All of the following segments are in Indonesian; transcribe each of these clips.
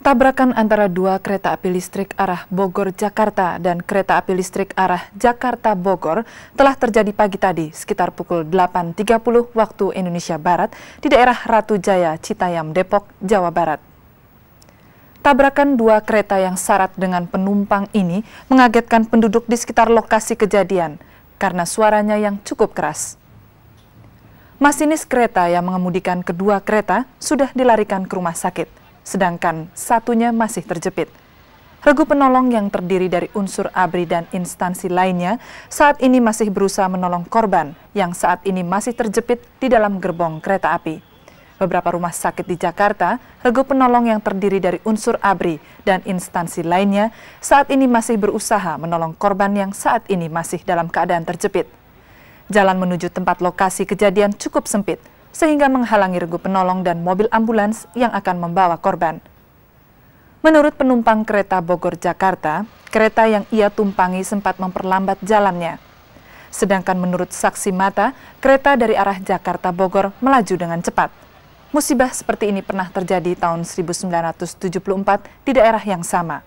Tabrakan antara dua kereta api listrik arah Bogor-Jakarta dan kereta api listrik arah Jakarta-Bogor telah terjadi pagi tadi sekitar pukul 8.30 waktu Indonesia Barat di daerah Ratu Jaya, Citayam, Depok, Jawa Barat. Tabrakan dua kereta yang syarat dengan penumpang ini mengagetkan penduduk di sekitar lokasi kejadian karena suaranya yang cukup keras. Masinis kereta yang mengemudikan kedua kereta sudah dilarikan ke rumah sakit sedangkan satunya masih terjepit. Regu penolong yang terdiri dari unsur ABRI dan instansi lainnya saat ini masih berusaha menolong korban yang saat ini masih terjepit di dalam gerbong kereta api. Beberapa rumah sakit di Jakarta, regu penolong yang terdiri dari unsur ABRI dan instansi lainnya saat ini masih berusaha menolong korban yang saat ini masih dalam keadaan terjepit. Jalan menuju tempat lokasi kejadian cukup sempit, sehingga menghalangi regu penolong dan mobil ambulans yang akan membawa korban. Menurut penumpang kereta Bogor-Jakarta, kereta yang ia tumpangi sempat memperlambat jalannya. Sedangkan menurut saksi mata, kereta dari arah Jakarta-Bogor melaju dengan cepat. Musibah seperti ini pernah terjadi tahun 1974 di daerah yang sama.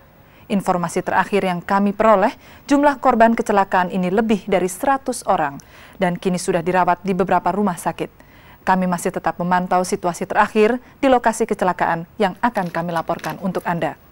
Informasi terakhir yang kami peroleh, jumlah korban kecelakaan ini lebih dari 100 orang dan kini sudah dirawat di beberapa rumah sakit. Kami masih tetap memantau situasi terakhir di lokasi kecelakaan yang akan kami laporkan untuk Anda.